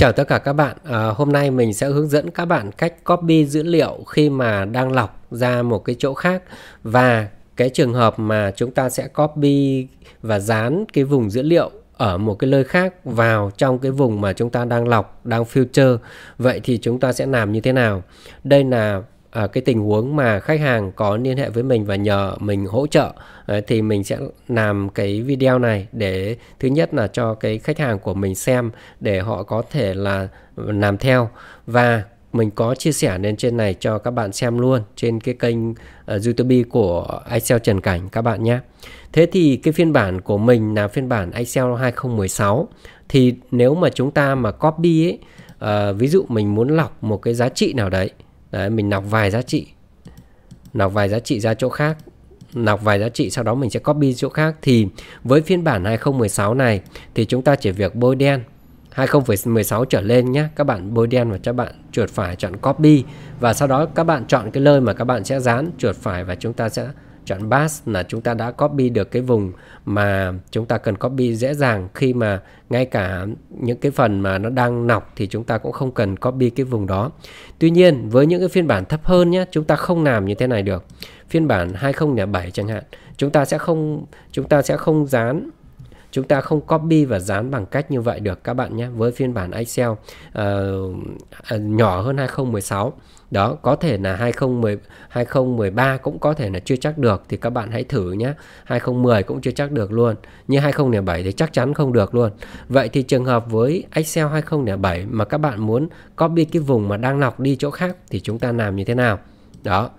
Chào tất cả các bạn, à, hôm nay mình sẽ hướng dẫn các bạn cách copy dữ liệu khi mà đang lọc ra một cái chỗ khác và cái trường hợp mà chúng ta sẽ copy và dán cái vùng dữ liệu ở một cái nơi khác vào trong cái vùng mà chúng ta đang lọc, đang filter. Vậy thì chúng ta sẽ làm như thế nào? Đây là à, cái tình huống mà khách hàng có liên hệ với mình và nhờ mình hỗ trợ đấy, à, thì mình sẽ làm cái video này để thứ nhất là cho cái khách hàng của mình xem để họ có thể là làm theo và mình có chia sẻ lên trên này cho các bạn xem luôn trên cái kênh uh, YouTube của Excel Trần Cảnh các bạn nhé. Thế thì cái phiên bản của mình là phiên bản Excel 2016 thì nếu mà chúng ta mà copy ấy, uh, ví dụ mình muốn lọc một cái giá trị nào đấy Đấy, mình nọc vài giá trị nọc vài giá trị ra chỗ khác nọc vài giá trị sau đó mình sẽ copy chỗ khác thì với phiên bản 2016 này thì chúng ta chỉ việc bôi đen 2016 trở lên nhé các bạn bôi đen và các bạn chuột phải chọn copy và sau đó các bạn chọn cái nơi mà các bạn sẽ dán chuột phải và chúng ta sẽ chọn bass là chúng ta đã copy được cái vùng mà chúng ta cần copy dễ dàng khi mà ngay cả những cái phần mà nó đang nọc thì chúng ta cũng không cần copy cái vùng đó. Tuy nhiên với những cái phiên bản thấp hơn nhé, chúng ta không làm như thế này được. Phiên bản 2007 chẳng hạn, chúng ta sẽ không chúng ta sẽ không dán chúng ta không copy và dán bằng cách như vậy được các bạn nhé với phiên bản Excel uh, nhỏ hơn 2016 đó có thể là 2010 2013 cũng có thể là chưa chắc được thì các bạn hãy thử nhé 2010 cũng chưa chắc được luôn như 2007 thì chắc chắn không được luôn vậy thì trường hợp với Excel 2007 mà các bạn muốn copy cái vùng mà đang lọc đi chỗ khác thì chúng ta làm như thế nào đó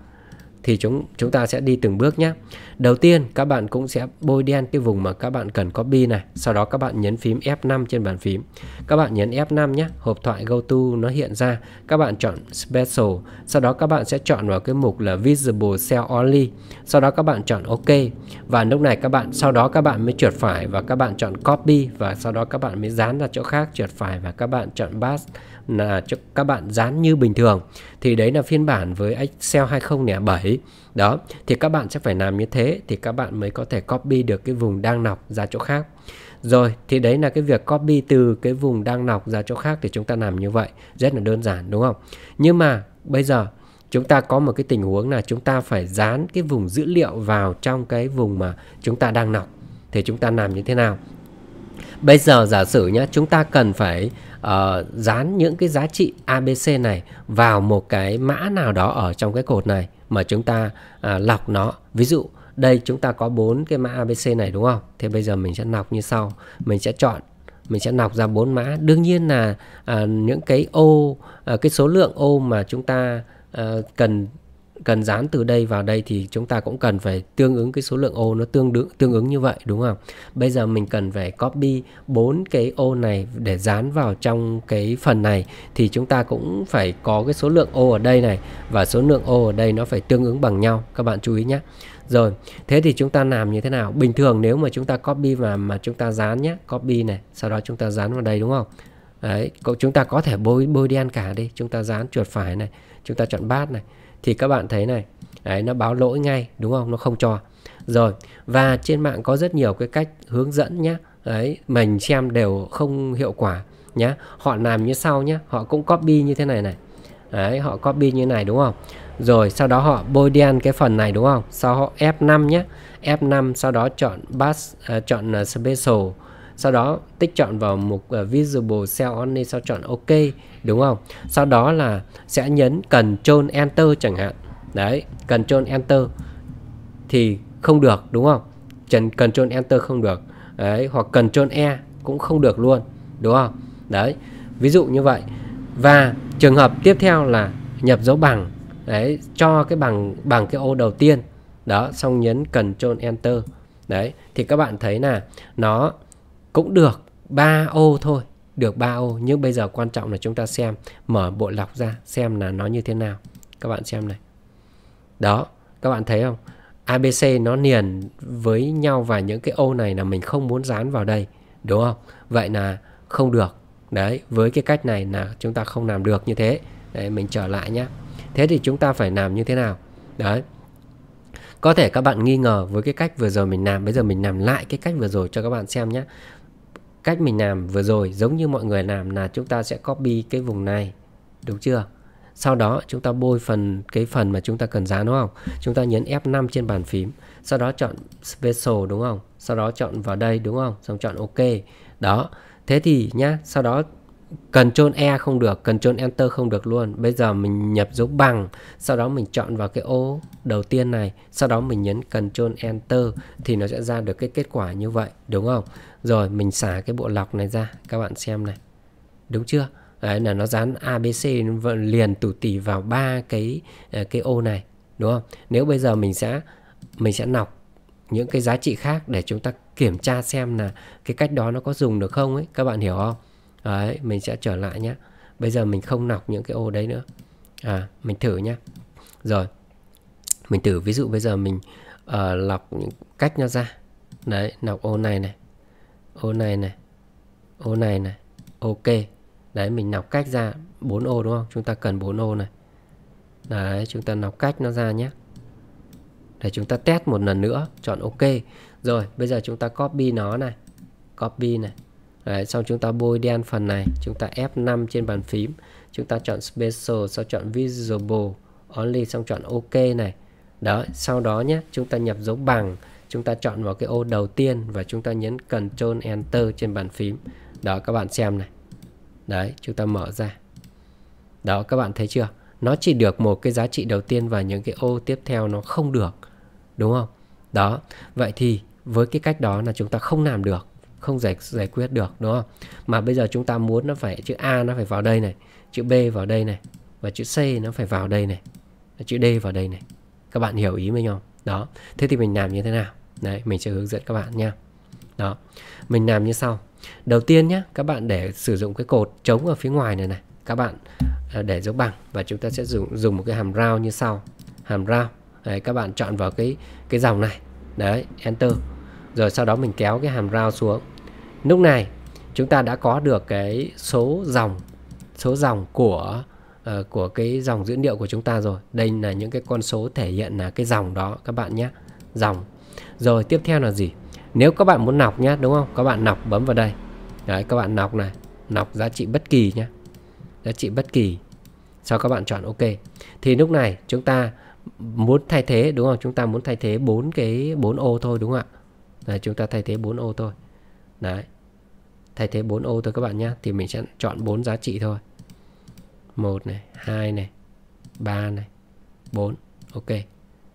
thì chúng chúng ta sẽ đi từng bước nhé. Đầu tiên các bạn cũng sẽ bôi đen cái vùng mà các bạn cần copy này, sau đó các bạn nhấn phím F5 trên bàn phím. Các bạn nhấn F5 nhé, hộp thoại GoTo nó hiện ra. Các bạn chọn Special, sau đó các bạn sẽ chọn vào cái mục là Visible Cell Only. Sau đó các bạn chọn OK và lúc này các bạn sau đó các bạn mới trượt phải và các bạn chọn copy và sau đó các bạn mới dán ra chỗ khác trượt phải và các bạn chọn Bash là cho các bạn dán như bình thường. Thì đấy là phiên bản với Excel 2007 đó thì các bạn sẽ phải làm như thế thì các bạn mới có thể copy được cái vùng đang nọc ra chỗ khác rồi thì đấy là cái việc copy từ cái vùng đang nọc ra chỗ khác thì chúng ta làm như vậy rất là đơn giản đúng không nhưng mà bây giờ chúng ta có một cái tình huống là chúng ta phải dán cái vùng dữ liệu vào trong cái vùng mà chúng ta đang nọc thì chúng ta làm như thế nào bây giờ giả sử nhé chúng ta cần phải uh, dán những cái giá trị abc này vào một cái mã nào đó ở trong cái cột này mà chúng ta à, lọc nó ví dụ đây chúng ta có bốn cái mã ABC này đúng không thì bây giờ mình sẽ lọc như sau mình sẽ chọn mình sẽ lọc ra bốn mã đương nhiên là à, những cái ô à, cái số lượng ô mà chúng ta à, cần cần dán từ đây vào đây thì chúng ta cũng cần phải tương ứng cái số lượng ô nó tương đương tương ứng như vậy đúng không? Bây giờ mình cần phải copy bốn cái ô này để dán vào trong cái phần này thì chúng ta cũng phải có cái số lượng ô ở đây này và số lượng ô ở đây nó phải tương ứng bằng nhau các bạn chú ý nhé. Rồi, thế thì chúng ta làm như thế nào? Bình thường nếu mà chúng ta copy và mà chúng ta dán nhé, copy này, sau đó chúng ta dán vào đây đúng không? Đấy, chúng ta có thể bôi bôi đen cả đi, chúng ta dán chuột phải này, chúng ta chọn bát này thì các bạn thấy này đấy nó báo lỗi ngay đúng không nó không cho rồi và trên mạng có rất nhiều cái cách hướng dẫn nhé đấy mình xem đều không hiệu quả nhé họ làm như sau nhé họ cũng copy như thế này này đấy họ copy như này đúng không rồi sau đó họ bôi đen cái phần này đúng không sau họ F5 nhé F5 sau đó chọn bass uh, à, chọn à, special sau đó tích chọn vào mục uh, ờ, visible cell only sau chọn ok đúng không sau đó là sẽ nhấn cần chôn Enter chẳng hạn đấy cần chôn Enter thì không được đúng không cần chôn Enter không được đấy hoặc cần chôn E cũng không được luôn đúng không đấy ví dụ như vậy và trường hợp tiếp theo là nhập dấu bằng đấy cho cái bằng bằng cái ô đầu tiên đó xong nhấn cần chôn Enter đấy thì các bạn thấy là nó cũng được 3 ô thôi được 3 ô nhưng bây giờ quan trọng là chúng ta xem mở bộ lọc ra xem là nó như thế nào các bạn xem này đó các bạn thấy không ABC nó liền với nhau và những cái ô này là mình không muốn dán vào đây đúng không vậy là không được đấy với cái cách này là chúng ta không làm được như thế đấy mình trở lại nhé thế thì chúng ta phải làm như thế nào đấy có thể các bạn nghi ngờ với cái cách vừa rồi mình làm bây giờ mình làm lại cái cách vừa rồi cho các bạn xem nhé cách mình làm vừa rồi giống như mọi người làm là chúng ta sẽ copy cái vùng này đúng chưa sau đó chúng ta bôi phần cái phần mà chúng ta cần dán đúng không chúng ta nhấn F5 trên bàn phím sau đó chọn special đúng không sau đó chọn vào đây đúng không xong chọn ok đó thế thì nhá sau đó cần chôn E không được cần chôn Enter không được luôn bây giờ mình nhập dấu bằng sau đó mình chọn vào cái ô đầu tiên này sau đó mình nhấn cần chôn Enter thì nó sẽ ra được cái kết quả như vậy đúng không rồi mình xả cái bộ lọc này ra các bạn xem này đúng chưa đấy là nó dán ABC liền tủ tỉ vào ba cái ờ, cái ô này đúng không nếu bây giờ mình sẽ mình sẽ nọc những cái giá trị khác để chúng ta kiểm tra xem là cái cách đó nó có dùng được không ấy các bạn hiểu không đấy mình sẽ trở lại nhé bây giờ mình không nọc những cái ô đấy nữa à mình thử nhé rồi mình thử ví dụ bây giờ mình uh, lọc cách nó ra đấy nọc ô này này ô này này ô này này ok đấy mình nọc cách ra 4 ô đúng không chúng ta cần 4 ô này đấy chúng ta nọc cách nó ra nhé để chúng ta test một lần nữa chọn ok rồi bây giờ chúng ta copy nó này copy này Đấy, xong chúng ta bôi đen phần này chúng ta F5 trên bàn phím chúng ta chọn special sau chọn visible only xong chọn ok này đó sau đó nhé chúng ta nhập dấu bằng chúng ta chọn vào cái ô đầu tiên và chúng ta nhấn Ctrl Enter trên bàn phím đó các bạn xem này đấy chúng ta mở ra đó các bạn thấy chưa nó chỉ được một cái giá trị đầu tiên và những cái ô tiếp theo nó không được đúng không đó vậy thì với cái cách đó là chúng ta không làm được không giải giải quyết được đúng không mà bây giờ chúng ta muốn nó phải chữ A nó phải vào đây này chữ B vào đây này và chữ C nó phải vào đây này chữ D vào đây này các bạn hiểu ý mình không đó thế thì mình làm như thế nào Đấy, mình sẽ hướng dẫn các bạn nha. Đó. Mình làm như sau. Đầu tiên nhé, các bạn để sử dụng cái cột chống ở phía ngoài này này, các bạn à, để dấu bằng và chúng ta sẽ dùng dùng một cái hàm rao như sau. Hàm rao. Đấy, các bạn chọn vào cái cái dòng này. Đấy, enter. Rồi sau đó mình kéo cái hàm rao xuống. Lúc này chúng ta đã có được cái số dòng số dòng của uh, của cái dòng dữ liệu của chúng ta rồi. Đây là những cái con số thể hiện là cái dòng đó các bạn nhé. Dòng rồi tiếp theo là gì? Nếu các bạn muốn nọc nhá, đúng không? Các bạn nọc bấm vào đây. Đấy, các bạn nọc này, nọc giá trị bất kỳ nhá. Giá trị bất kỳ. Sau các bạn chọn ok. Thì lúc này chúng ta muốn thay thế đúng không? Chúng ta muốn thay thế bốn cái bốn ô thôi đúng không ạ? Đấy, chúng ta thay thế bốn ô thôi. Đấy. Thay thế bốn ô thôi các bạn nhá. Thì mình sẽ chọn bốn giá trị thôi. một này, hai này, ba này, bốn Ok.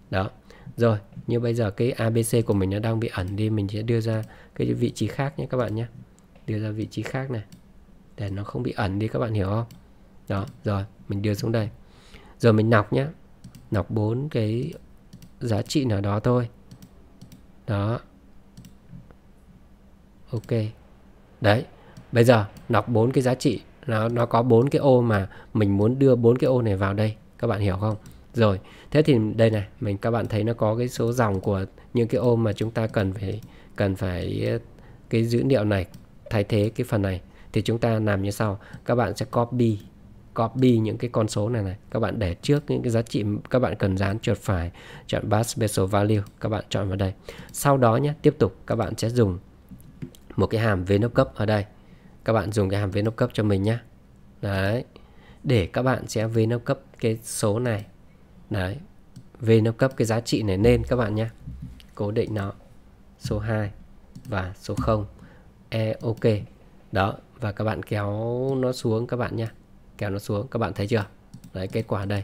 Đó. Rồi, như bây giờ cái ABC của mình nó đang bị ẩn đi, mình sẽ đưa ra cái vị trí khác nhé các bạn nhé. Đưa ra vị trí khác này. Để nó không bị ẩn đi các bạn hiểu không? Đó, rồi, mình đưa xuống đây. rồi mình nọc nhé. Nọc bốn cái giá trị nào đó thôi. Đó. Ok. Đấy, bây giờ nọc bốn cái giá trị nó nó có bốn cái ô mà mình muốn đưa bốn cái ô này vào đây các bạn hiểu không rồi thế thì đây này mình các bạn thấy nó có cái số dòng của những cái ô mà chúng ta cần phải cần phải cái dữ liệu này thay thế cái phần này thì chúng ta làm như sau các bạn sẽ copy copy những cái con số này này các bạn để trước những cái giá trị các bạn cần dán chuột phải chọn bar special value các bạn chọn vào đây sau đó nhé tiếp tục các bạn sẽ dùng một cái hàm cấp ở đây các bạn dùng cái hàm cấp cho mình nhé đấy để các bạn sẽ cấp cái số này Đấy. V nâng cấp cái giá trị này lên các bạn nhé. Cố định nó. Số 2 và số 0. E ok. Đó. Và các bạn kéo nó xuống các bạn nhé. Kéo nó xuống. Các bạn thấy chưa? Đấy kết quả đây.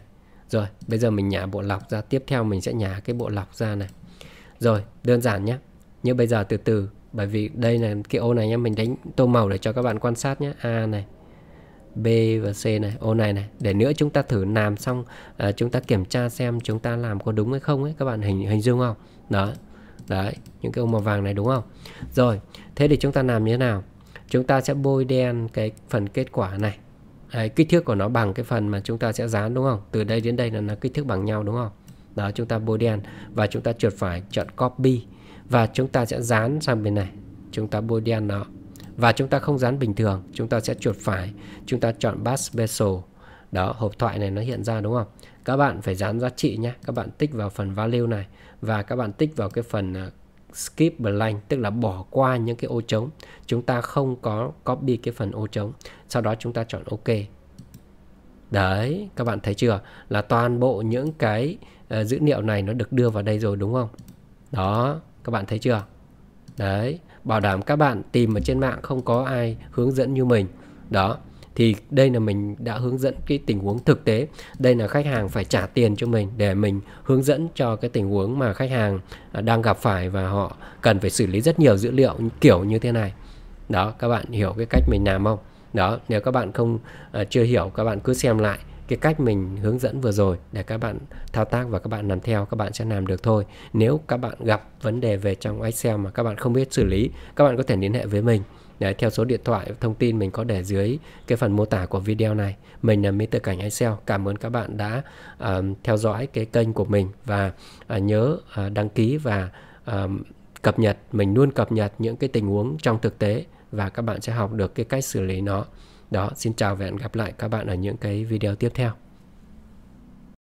Rồi. Bây giờ mình nhả bộ lọc ra. Tiếp theo mình sẽ nhả cái bộ lọc ra này. Rồi. Đơn giản nhé. Nhưng bây giờ từ từ. Bởi vì đây là cái ô này nhé. Mình đánh tô màu để cho các bạn quan sát nhé. A này. B và C này, ô này này. Để nữa chúng ta thử làm xong à, chúng ta kiểm tra xem chúng ta làm có đúng hay không ấy các bạn hình hình dung không? Đó. Đấy, những cái ô màu vàng này đúng không? Rồi, thế thì chúng ta làm như thế nào? Chúng ta sẽ bôi đen cái phần kết quả này. Đấy, kích thước của nó bằng cái phần mà chúng ta sẽ dán đúng không? Từ đây đến đây là nó kích thước bằng nhau đúng không? Đó, chúng ta bôi đen và chúng ta chuột phải chọn copy và chúng ta sẽ dán sang bên này. Chúng ta bôi đen nó và chúng ta không dán bình thường, chúng ta sẽ chuột phải, chúng ta chọn Bass Special. Đó, hộp thoại này nó hiện ra đúng không? Các bạn phải dán giá trị nhé. Các bạn tích vào phần value này và các bạn tích vào cái phần à, skip blank tức là bỏ qua những cái ô trống. Chúng ta không có copy cái phần ô trống. Sau đó chúng ta chọn OK. Đấy, các bạn thấy chưa? Là toàn bộ những cái uh, dữ liệu này nó được đưa vào đây rồi đúng không? Đó, các bạn thấy chưa? Đấy, bảo đảm các bạn tìm ở trên mạng không có ai hướng dẫn như mình đó thì đây là mình đã hướng dẫn cái tình huống thực tế đây là khách hàng phải trả tiền cho mình để mình hướng dẫn cho cái tình huống mà khách hàng à, đang gặp phải và họ cần phải xử lý rất nhiều dữ liệu kiểu như thế này đó các bạn hiểu cái cách mình làm không đó nếu các bạn không uh, chưa hiểu các bạn cứ xem lại cái cách mình hướng dẫn vừa rồi để các bạn thao tác và các bạn làm theo các bạn sẽ làm được thôi nếu các bạn gặp vấn đề về trong Excel mà các bạn không biết xử lý các bạn có thể liên hệ với mình Đấy, theo số điện thoại thông tin mình có để dưới cái phần mô tả của video này mình là Mr Cảnh Excel cảm ơn các bạn đã uh, theo dõi cái kênh của mình và uh, nhớ uh, đăng ký và uh, cập nhật mình luôn cập nhật những cái tình huống trong thực tế và các bạn sẽ học được cái cách xử lý nó đó, xin chào và hẹn gặp lại các bạn ở những cái video tiếp theo.